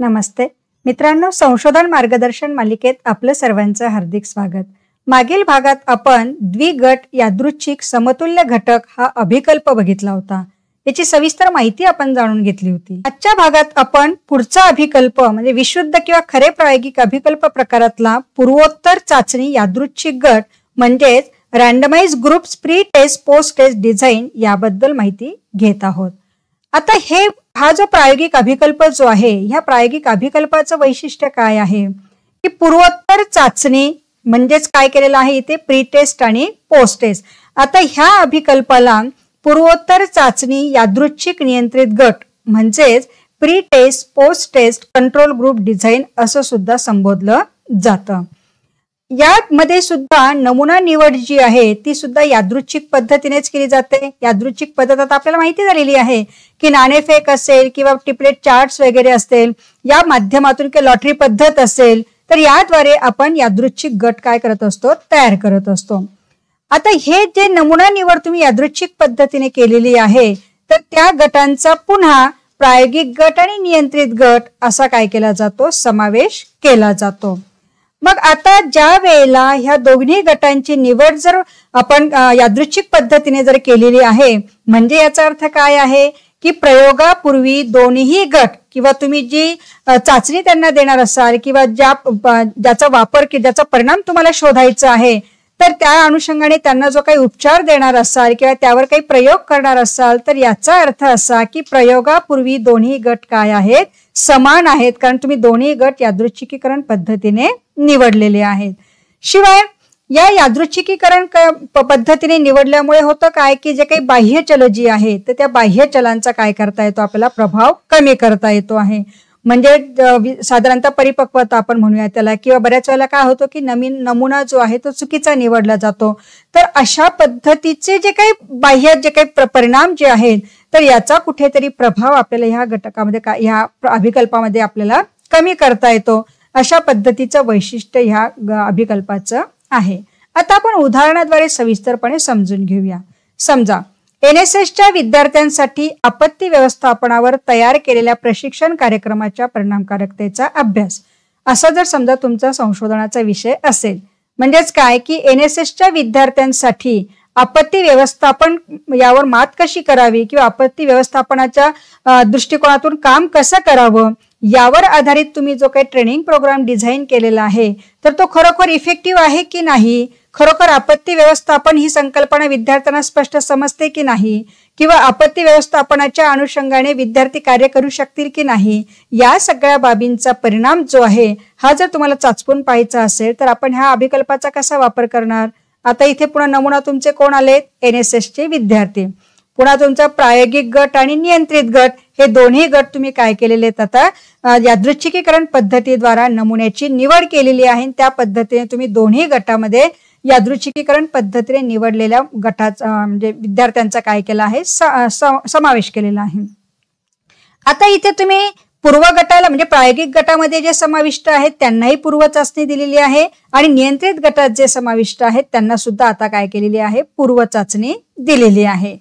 नमस्ते मित्रांनो संशोधन मार्गदर्शन मालिकेत आपलं सर्वांचं हार्दिक स्वागत मागील भागात आपण द्विगट यादृच्छिक समतुल्य घटक हा अभिकल्प बघितला होता याची सविस्तर माहिती आपण जाणून घेतली होती आजच्या भागात आपण पुढचा अभिकल्प म्हणजे विशुद्ध किंवा खरे प्रायोगिक अभिकल्प प्रकारातला पूर्वोत्तर चाचणी यादृच्छिक गट म्हणजेच randomize groups pre test post test design याबद्दल माहिती घेत आहोत आता हे हा जो प्रायोगिक अभिकल्प जो आहे ह्या प्रायोगिक अभिकल्पाचं वैशिष्ट्य काय आहे की पूर्वोत्तर चाचणी म्हणजेच काय केलेलं आहे इथे प्री टेस्ट आणि पोस्ट टेस्ट आता ह्या अभिकल्पाला पूर्वोत्तर चाचणी यादृच्छिक नियंत्रित गट म्हणजेच pre test post test control group design असं सुद्धा संबोधलं जातं यामध्ये सुद्धा नमुना निवड जी आहे ती सुद्धा यादृच्छिक पद्धतीनेच केली जाते यादृच्छिक पद्धत आता आपल्याला माहिती झालेली आहे की नाणेफेक असेल किंवा टिपलेट चार्ट्स वगैरे असेल या माध्यमातून किंवा लॉटरी पद्धत असेल तर याद्वारे आपण यादृच्छिक गट काय करत असतो तयार करत असतो आता हे जे नमुना निवड तुम्ही यादृच्छिक पद्धतीने केलेली आहे तर त्या गटांचा पुन्हा प्रायोगिक गट आणि नियंत्रित गट असा काय केला जातो समावेश केला जातो मग आता ज्या वेळेला ह्या दोन्ही गटांची निवड जर आपण यादृच्छिक पद्धतीने जर केलेली आहे म्हणजे याचा अर्थ काय आहे की प्रयोगापूर्वी दोन्ही गट किंवा तुम्ही जी चाचणी त्यांना देणार असाल किंवा ज्या ज्याचा वापर ज्याचा परिणाम तुम्हाला शोधायचा आहे तर त्या अनुषंगाने त्यांना जो काही उपचार देणार असाल किंवा त्यावर काही प्रयोग करणार असाल तर याचा अर्थ असा की प्रयोगापूर्वी दोन्ही गट काय आहेत समान आहेत कारण तुम्ही दोन्ही गट यादृच्छिकीकरण पद्धतीने निवडलेले आहेत शिवाय या यादृच्छिकीकरण पद्धतीने निवडल्यामुळे होतं काय की जे काही बाह्य चल जी आहे तर त्या बाह्य चलांचा काय करता येतो आपल्याला प्रभाव कमी करता येतो आहे म्हणजे साधारणतः परिपक्वता आपण म्हणूया त्याला किंवा बऱ्याच वेळेला काय होतो की नवीन नमुना जो आहे तो चुकीचा निवडला जातो तर अशा पद्धतीचे जे काही बाह्य जे काही परिणाम जे आहेत तर याचा कुठेतरी प्रभाव आपल्याला ह्या घटकामध्ये का ह्या अभिकल्पामध्ये आपल्याला कमी करता येतो अशा पद्धतीचं वैशिष्ट्य ह्या अभिकल्पाचं आहे आता आपण उदाहरणाद्वारे सविस्तरपणे समजून घेऊया समजा एन एस एसच्या विद्यार्थ्यांसाठी आपत्ती व्यवस्थापनावर तयार केलेल्या प्रशिक्षण कार्यक्रमाच्या परिणामकारकतेचा अभ्यास असा जर समजा तुमचा संशोधनाचा विषय असेल म्हणजेच काय की एन एस एसच्या विद्यार्थ्यांसाठी आपत्ती व्यवस्थापन यावर मात कशी करावी किंवा आपत्ती व्यवस्थापनाच्या दृष्टिकोनातून काम कसं करावं यावर आधारित तुम्ही जो काही ट्रेनिंग प्रोग्राम डिझाईन केलेला आहे तर तो खरोखर इफेक्टिव्ह आहे की नाही खरोखर आपत्ती व्यवस्थापन ही संकल्पना विद्यार्थ्यांना स्पष्ट समजते की नाही किंवा आपत्ती व्यवस्थापनाच्या अनुषंगाने विद्यार्थी कार्य करू शकतील की नाही या सगळ्या बाबींचा परिणाम जो आहे हा जर तुम्हाला चाचपून पाहायचा असेल तर आपण ह्या अभिकल्पाचा कसा वापर करणार आता इथे पुन्हा नमुना तुमचे कोण आलेत एन एस एसचे विद्यार्थी पुन्हा तुमचा प्रायोगिक गट आणि नियंत्रित गट हे दोन्ही गट तुम्ही काय केलेले आहेत आता यादृच्छिकीकरण पद्धतीद्वारा नमुन्याची निवड केलेली आहे त्या पद्धतीने तुम्ही दोन्ही गटामध्ये यादृच्छिकीकरण पद्धतीने निवडलेल्या गटाचा म्हणजे विद्यार्थ्यांचा काय केला आहे समावेश केलेला आहे आता इथे तुम्ही पूर्व गटाला म्हणजे प्रायोगिक गटामध्ये जे समाविष्ट आहेत त्यांनाही पूर्व चाचणी दिलेली आहे आणि नियंत्रित गटात जे समाविष्ट आहेत त्यांना सुद्धा आता काय केलेली आहे पूर्व चाचणी दिलेली आहे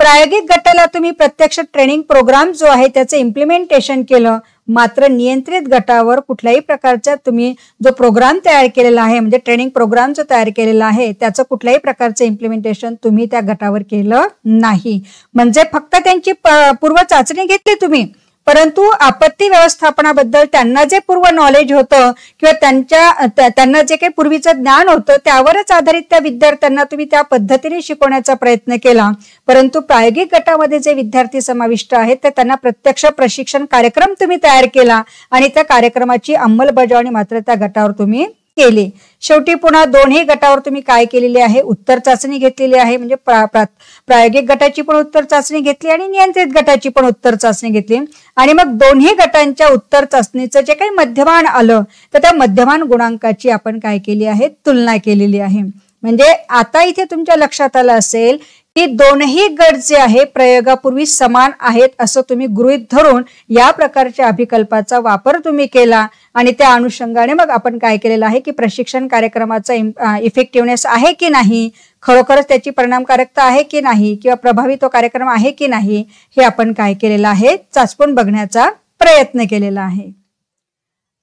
प्रायोगिक गटाला तुम्ही प्रत्यक्ष ट्रेनिंग प्रोग्राम जो आहे त्याचं इम्प्लिमेंटेशन केलं मात्र नियंत्रित गटावर कुठल्याही प्रकारचा तुम्ही जो प्रोग्राम तयार केलेला आहे म्हणजे ट्रेनिंग प्रोग्राम जो तयार केलेला आहे त्याचं कुठल्याही प्रकारचं इम्प्लिमेंटेशन तुम्ही त्या गटावर केलं नाही म्हणजे फक्त त्यांची पूर्व चाचणी घेतली तुम्ही परंतु आपत्ती व्यवस्थापनाबद्दल त्यांना जे पूर्व नॉलेज होतं किंवा त्यांच्या त्यांना जे काही पूर्वीचं ज्ञान होतं त्यावरच आधारित त्या विद्यार्थ्यांना तुम्ही त्या पद्धतीने शिकवण्याचा प्रयत्न केला परंतु प्रायोगिक गटामध्ये जे विद्यार्थी समाविष्ट आहेत तर त्यांना प्रत्यक्ष प्रशिक्षण कार्यक्रम तुम्ही तयार केला आणि त्या कार्यक्रमाची अंमलबजावणी मात्र त्या गटावर तुम्ही केले शेवटी पुन्हा दोन्ही गटावर तुम्ही काय केलेले आहे उत्तर चाचणी घेतलेली आहे म्हणजे प्रायोगिक गटाची पण उत्तर चाचणी घेतली आणि नियंत्रित गटाची पण उत्तर चाचणी घेतली आणि मग दोन्ही गटांच्या उत्तर चाचणीचं जे काही मध्यमान आलं तर त्या मध्यमान गुणांकाची आपण काय केली आहे तुलना केलेली आहे म्हणजे आता इथे तुमच्या लक्षात आलं असेल की दोनही गट जे आहे प्रयोगापूर्वी समान आहेत असं तुम्ही गृहित धरून या प्रकारच्या अभिकल्पाचा वापर तुम्ही केला आणि त्या अनुषंगाने मग आपण काय केलेलं आहे की प्रशिक्षण कार्यक्रमाचा इफेक्टिव्हनेस आहे की नाही खरोखरच त्याची परिणामकारकता आहे की नाही किंवा प्रभावी तो कार्यक्रम आहे की नाही हे आपण काय केलेलं आहे चाचपून बघण्याचा प्रयत्न केलेला आहे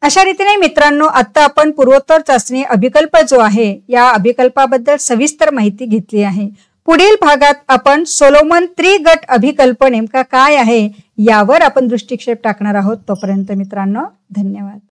अशा रीतीने मित्रांनो आता आपण पूर्वोत्तर चाचणी अभिकल्प जो आहे या अभिकल्पाबद्दल सविस्तर माहिती घेतली आहे पुढील भागात आपण सोलोमन त्रिगट अभिकल्प नेमका काय आहे यावर आपण दृष्टिक्षेप टाकणार आहोत तोपर्यंत मित्रांनो धन्यवाद